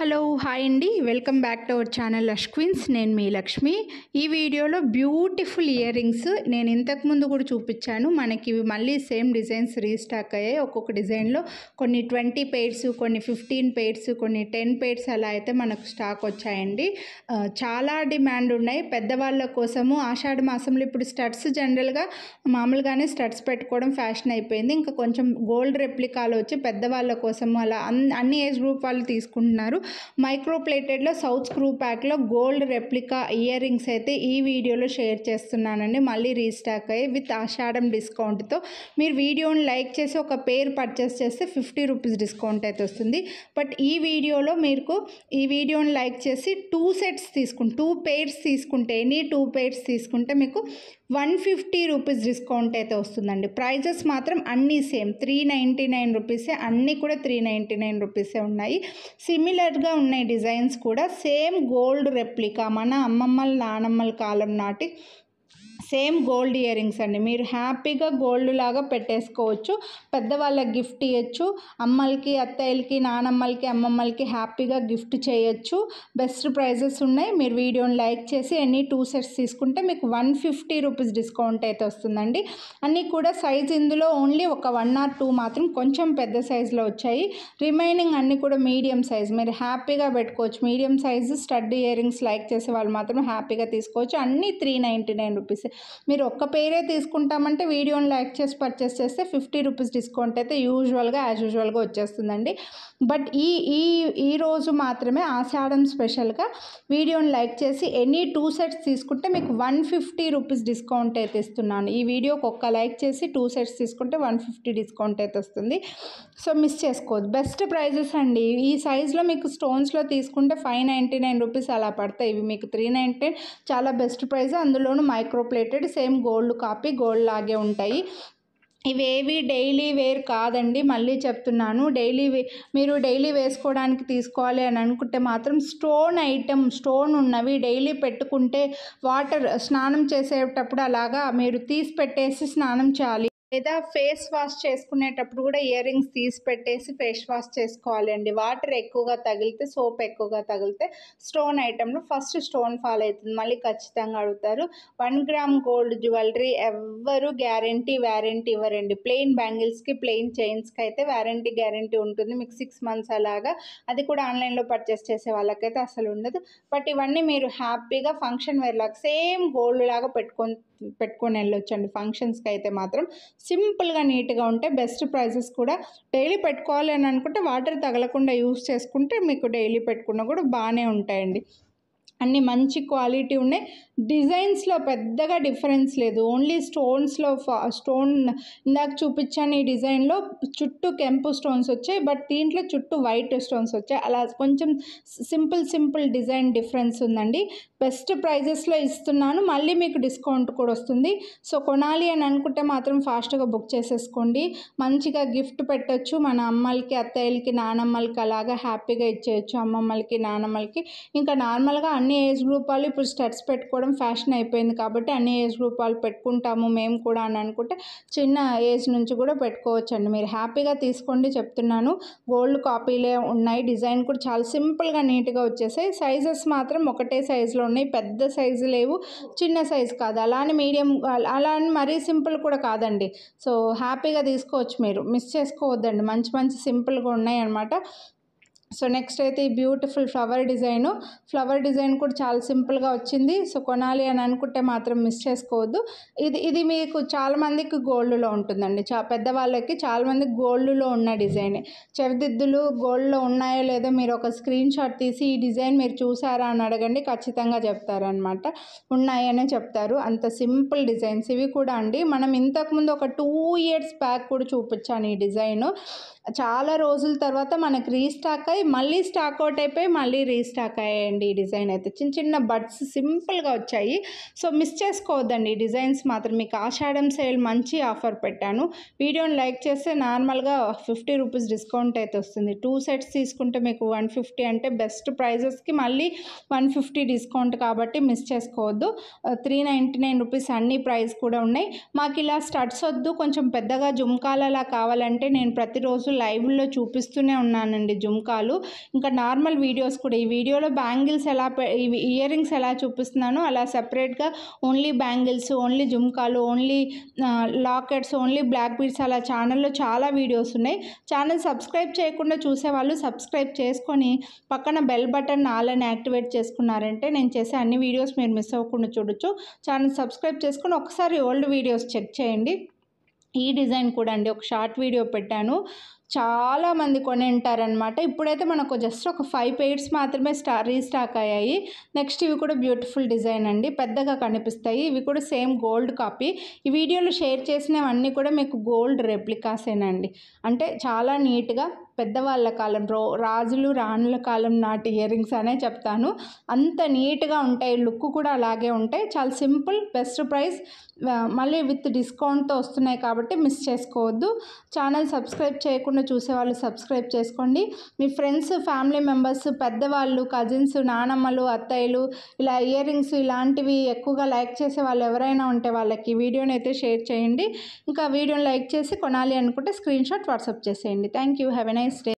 Hello hi అండి welcome back to our channel Lakshmi's నేను మీ లక్ష్మి ఈ వీడియోలో బ్యూటిఫుల్ ఇయర్ రింగ్స్ నేను ఇంతకుముందు కూడా చూపించాను మనకి మళ్ళీ సేమ్ డిజైన్స్ రీస్టాక్ అయ్యాయి ఒక్కొక్క డిజైన్లో కొన్ని ట్వంటీ పెయిర్స్ కొన్ని ఫిఫ్టీన్ పెయిర్స్ కొన్ని టెన్ పెయిర్స్ అలా అయితే మనకు స్టాక్ వచ్చాయండి చాలా డిమాండ్ ఉన్నాయి పెద్దవాళ్ళ కోసము ఆషాఢ మాసంలో ఇప్పుడు స్టడ్స్ జనరల్గా మామూలుగానే స్టడ్స్ పెట్టుకోవడం ఫ్యాషన్ అయిపోయింది ఇంకా కొంచెం గోల్డ్ రెప్లికాలు వచ్చి పెద్దవాళ్ళ కోసము అలా అన్ని ఏజ్ గ్రూప్ వాళ్ళు తీసుకుంటున్నారు మైక్రోప్లేటెడ్లో సౌత్ స్క్రూ ప్యాక్లో గోల్డ్ రెప్లికా ఇయర్ రింగ్స్ అయితే ఈ వీడియోలో షేర్ చేస్తున్నానండి మళ్ళీ రీస్టాక్ అయ్యి విత్ ఆషాఢం డిస్కౌంట్తో మీరు వీడియోని లైక్ చేసి ఒక పేరు పర్చేస్ చేస్తే ఫిఫ్టీ రూపీస్ డిస్కౌంట్ అయితే వస్తుంది బట్ ఈ వీడియోలో మీకు ఈ వీడియోని లైక్ చేసి టూ సెట్స్ తీసుకుంటే టూ పేర్స్ తీసుకుంటే ఎనీ టూ పేర్స్ తీసుకుంటే మీకు వన్ ఫిఫ్టీ రూపీస్ డిస్కౌంట్ అయితే వస్తుందండి ప్రైజెస్ మాత్రం అన్నీ సేమ్ త్రీ నైంటీ నైన్ రూపీసే అన్నీ కూడా త్రీ నైంటీ నైన్ రూపీసే ఉన్నాయి సిమిలర్గా ఉన్నాయి డిజైన్స్ కూడా సేమ్ గోల్డ్ రెప్లికా మన అమ్మమ్మల నానమ్మల కాలం నాటి సేమ్ గోల్డ్ ఇయర్ రింగ్స్ అండి మీరు హ్యాపీగా గోల్డ్ లాగా పెట్టేసుకోవచ్చు పెద్దవాళ్ళకి గిఫ్ట్ ఇవ్వచ్చు అమ్మలకి అత్తయ్యలకి నానమ్మలకి అమ్మమ్మలకి హ్యాపీగా గిఫ్ట్ చేయొచ్చు బెస్ట్ ప్రైజెస్ ఉన్నాయి మీరు వీడియోని లైక్ చేసి ఎన్ని టూ సెట్స్ తీసుకుంటే మీకు వన్ ఫిఫ్టీ రూపీస్ డిస్కౌంట్ అయితే వస్తుందండి అన్నీ కూడా సైజ్ ఇందులో ఓన్లీ ఒక వన్ ఆర్ టూ మాత్రం కొంచెం పెద్ద సైజులో వచ్చాయి రిమైనింగ్ అన్నీ కూడా మీడియం సైజ్ మీరు హ్యాపీగా పెట్టుకోవచ్చు medium size stud earrings like చేసే వాళ్ళు మాత్రం హ్యాపీగా తీసుకోవచ్చు అన్నీ త్రీ నైంటీ నైన్ రూపీస్ మీరు ఒక్క పేరే తీసుకుంటామంటే వీడియోని లైక్ చేసి పర్చేస్ చేస్తే ఫిఫ్టీ రూపీస్ డిస్కౌంట్ అయితే యూజువల్గా యాజ్ యూజువల్గా వచ్చేస్తుందండి బట్ ఈ ఈ ఈ రోజు మాత్రమే ఆషాఢం స్పెషల్గా వీడియోని లైక్ చేసి ఎనీ టూ సెట్స్ తీసుకుంటే మీకు వన్ ఫిఫ్టీ రూపీస్ డిస్కౌంట్ అయితే ఇస్తున్నాను ఈ వీడియోకి ఒక్క లైక్ చేసి టూ సెట్స్ తీసుకుంటే వన్ ఫిఫ్టీ డిస్కౌంట్ అయితే వస్తుంది సో మిస్ చేసుకోవద్దు బెస్ట్ ప్రైజెస్ అండి ఈ సైజులో మీకు స్టోన్స్లో తీసుకుంటే ఫైవ్ నైంటీ నైన్ రూపీస్ అలా పడతాయి ఇవి మీకు త్రీ నైంటీ చాలా బెస్ట్ ప్రైస్ అందులోనూ plate printed same gold copy gold లాగే ఉంటాయి ఇవేవి డైలీ వేర్ కాదండి మళ్ళీ చెప్తున్నాను డైలీ వే మీరు డైలీ వేసుకోవడానికి తీసుకోవాలి అని అనుకుంటే మాత్రం స్టోన్ ఐటెం స్టోన్ ఉన్నవి డైలీ పెట్టుకుంటే వాటర్ స్నానం చేసేటప్పుడు అలాగా మీరు తీసి పెట్టేసి స్నానం చేయాలి లేదా ఫేస్ వాష్ చేసుకునేటప్పుడు కూడా ఇయర్ రింగ్స్ తీసి పెట్టేసి ఫేస్ వాష్ చేసుకోవాలండి వాటర్ ఎక్కువగా తగిలితే సోప్ ఎక్కువగా తగిలితే స్టోన్ ఐటెంలో ఫస్ట్ స్టోన్ ఫాల్ అవుతుంది మళ్ళీ ఖచ్చితంగా అడుగుతారు వన్ గ్రామ్ గోల్డ్ జ్యువెలరీ ఎవ్వరు గ్యారంటీ వ్యారంటీ ఇవ్వరండి ప్లెయిన్ బ్యాంగిల్స్కి ప్లెయిన్ చైన్స్కి అయితే వ్యారంటీ గ్యారంటీ ఉంటుంది మీకు సిక్స్ మంత్స్ అలాగా అది కూడా ఆన్లైన్లో పర్చేస్ చేసే వాళ్ళకైతే అసలు ఉండదు బట్ ఇవన్నీ మీరు హ్యాపీగా ఫంక్షన్ వేర్లాగా సేమ్ గోల్డ్ లాగా పెట్టుకొని పెట్టుకొని వెళ్ళొచ్చండి ఫంక్షన్స్కి అయితే మాత్రం సింపుల్గా నీట్గా ఉంటే బెస్ట్ ప్రైజెస్ కూడా డైలీ పెట్టుకోవాలి అని అనుకుంటే వాటర్ తగలకుండా యూస్ చేసుకుంటే మీకు డైలీ పెట్టుకున్న కూడా బాగానే ఉంటాయండి అన్ని మంచి క్వాలిటీ ఉన్నాయి డిజైన్స్లో పెద్దగా డిఫరెన్స్ లేదు ఓన్లీ స్టోన్స్లో స్టోన్ ఇందాక చూపించాను ఈ డిజైన్లో చుట్టూ కెంపు స్టోన్స్ వచ్చాయి బట్ దీంట్లో చుట్టూ వైట్ స్టోన్స్ వచ్చాయి అలా కొంచెం సింపుల్ సింపుల్ డిజైన్ డిఫరెన్స్ ఉందండి బెస్ట్ ప్రైజెస్లో ఇస్తున్నాను మళ్ళీ మీకు డిస్కౌంట్ కూడా వస్తుంది సో కొనాలి అని అనుకుంటే మాత్రం ఫాస్ట్గా బుక్ చేసేసుకోండి మంచిగా గిఫ్ట్ పెట్టచ్చు మన అమ్మలకి అత్తయ్యలకి నానమ్మలకి అలాగా హ్యాపీగా ఇచ్చేయచ్చు అమ్మమ్మలకి నానమ్మలకి ఇంకా నార్మల్గా అన్ని ఏజ్ గ్రూప్ వాళ్ళు ఇప్పుడు స్టడ్స్ పెట్టుకోవడం ఫ్యాషన్ అయిపోయింది కాబట్టి అన్ని ఏజ్ గ్రూప్ వాళ్ళు పెట్టుకుంటాము మేము కూడా అని అనుకుంటే చిన్న ఏజ్ నుంచి కూడా పెట్టుకోవచ్చండి మీరు హ్యాపీగా తీసుకోండి చెప్తున్నాను గోల్డ్ కాపీలే ఉన్నాయి డిజైన్ కూడా చాలా సింపుల్గా నీట్గా వచ్చేసాయి సైజెస్ మాత్రం ఒకటే సైజులో ఉన్నాయి పెద్ద సైజు లేవు చిన్న సైజు కాదు అలా అని మీడియం అలా అని మరీ సింపుల్ కూడా కాదండి సో హ్యాపీగా తీసుకోవచ్చు మీరు మిస్ చేసుకోవద్దండి మంచి మంచి సింపుల్గా ఉన్నాయి అనమాట సో నెక్స్ట్ అయితే ఈ beautiful flower design flower design కూడా చాలా సింపుల్గా వచ్చింది సో కొనాలి అని అనుకుంటే మాత్రం మిస్ చేసుకోవద్దు ఇది ఇది మీకు చాలామందికి గోల్డ్లో ఉంటుందండి చా పెద్దవాళ్ళకి చాలామంది గోల్డ్లో ఉన్న డిజైనే చెవిదిద్దులు గోల్డ్లో ఉన్నాయో లేదో మీరు ఒక స్క్రీన్ షాట్ తీసి ఈ డిజైన్ మీరు చూసారా అని అడగండి ఖచ్చితంగా చెప్తారనమాట ఉన్నాయనే చెప్తారు అంత సింపుల్ డిజైన్స్ ఇవి కూడా అండి మనం ఇంతకుముందు ఒక టూ ఇయర్స్ బ్యాక్ కూడా చూపించాను ఈ డిజైన్ చాలా రోజుల తర్వాత మనకు రీస్టాక్ అయి మళ్ళీ స్టాక్ అవుట్ అయిపోయి మళ్ళీ రీస్టాక్ అయ్యండి ఈ డిజైన్ అయితే చిన్న చిన్న బడ్స్ సింపుల్గా వచ్చాయి సో మిస్ చేసుకోవద్దండి ఈ డిజైన్స్ మాత్రం మీకు ఆషాఢం సేల్ మంచి ఆఫర్ పెట్టాను వీడియోని లైక్ చేస్తే నార్మల్గా ఫిఫ్టీ రూపీస్ డిస్కౌంట్ అయితే వస్తుంది టూ సెట్స్ తీసుకుంటే మీకు వన్ ఫిఫ్టీ అంటే బెస్ట్ ప్రైజెస్కి మళ్ళీ వన్ ఫిఫ్టీ డిస్కౌంట్ కాబట్టి మిస్ చేసుకోవద్దు త్రీ నైంటీ నైన్ రూపీస్ అన్ని ప్రైస్ కూడా ఉన్నాయి మాకు ఇలా స్టడ్స్ వద్దు కొంచెం పెద్దగా జుమ్కాలలా కావాలంటే నేను ప్రతిరోజు లైవ్లో చూపిస్తూనే ఉన్నానండి జుమ్కాలు చాలు ఇంకా నార్మల్ వీడియోస్ కూడా ఈ వీడియోలో బ్యాంగిల్స్ ఎలా ఇయర్ రింగ్స్ ఎలా చూపిస్తున్నానో అలా సెపరేట్గా ఓన్లీ బ్యాంగిల్స్ ఓన్లీ జుమ్కాలు only lockets only black beads అలా ఛానల్లో చాలా వీడియోస్ ఉన్నాయి ఛానల్ సబ్స్క్రైబ్ చేయకుండా చూసేవాళ్ళు సబ్స్క్రైబ్ చేసుకొని పక్కన బెల్ బటన్ నాలని యాక్టివేట్ చేసుకున్నారంటే నేను చేసే అన్ని వీడియోస్ మీరు మిస్ అవ్వకుండా చూడొచ్చు ఛానల్ సబ్స్క్రైబ్ చేసుకొని ఒకసారి ఓల్డ్ వీడియోస్ చెక్ చేయండి ఈ డిజైన్ కూడా అండి ఒక షార్ట్ వీడియో పెట్టాను చాలామంది కొని ఉంటారనమాట ఇప్పుడైతే మనకు జస్ట్ ఒక ఫైవ్ పెయిర్స్ మాత్రమే స్టా రీస్టాక్ అయ్యాయి నెక్స్ట్ ఇవి కూడా బ్యూటిఫుల్ డిజైన్ అండి పెద్దగా కనిపిస్తాయి ఇవి కూడా సేమ్ గోల్డ్ కాపీ ఈ వీడియోలో షేర్ చేసినవన్నీ కూడా మీకు గోల్డ్ రెప్లికాసేనండి అంటే చాలా నీట్గా పెద్దవాళ్ళ కాలం రో రాజులు రాణుల కాలం నాటి ఇయర్ రింగ్స్ అనే చెప్తాను అంత నీట్గా ఉంటాయి లుక్ కూడా అలాగే ఉంటాయి చాలా సింపుల్ బెస్ట్ ప్రైస్ మళ్ళీ విత్ డిస్కౌంట్తో వస్తున్నాయి కాబట్టి మిస్ చేసుకోవద్దు ఛానల్ సబ్స్క్రైబ్ చేయకుండా చూసేవాళ్ళు సబ్స్క్రైబ్ చేసుకోండి మీ ఫ్రెండ్స్ ఫ్యామిలీ మెంబర్స్ పెద్దవాళ్ళు కజిన్స్ నానమ్మలు అత్తయ్యలు ఇలా ఇయర్ రింగ్స్ ఇలాంటివి ఎక్కువగా లైక్ చేసే వాళ్ళు ఎవరైనా ఉంటే వాళ్ళకి వీడియోని అయితే షేర్ చేయండి ఇంకా వీడియోని లైక్ చేసి కొనాలి అనుకుంటే స్క్రీన్ షాట్ వాట్సాప్ చేసేయండి thank you have a nice day.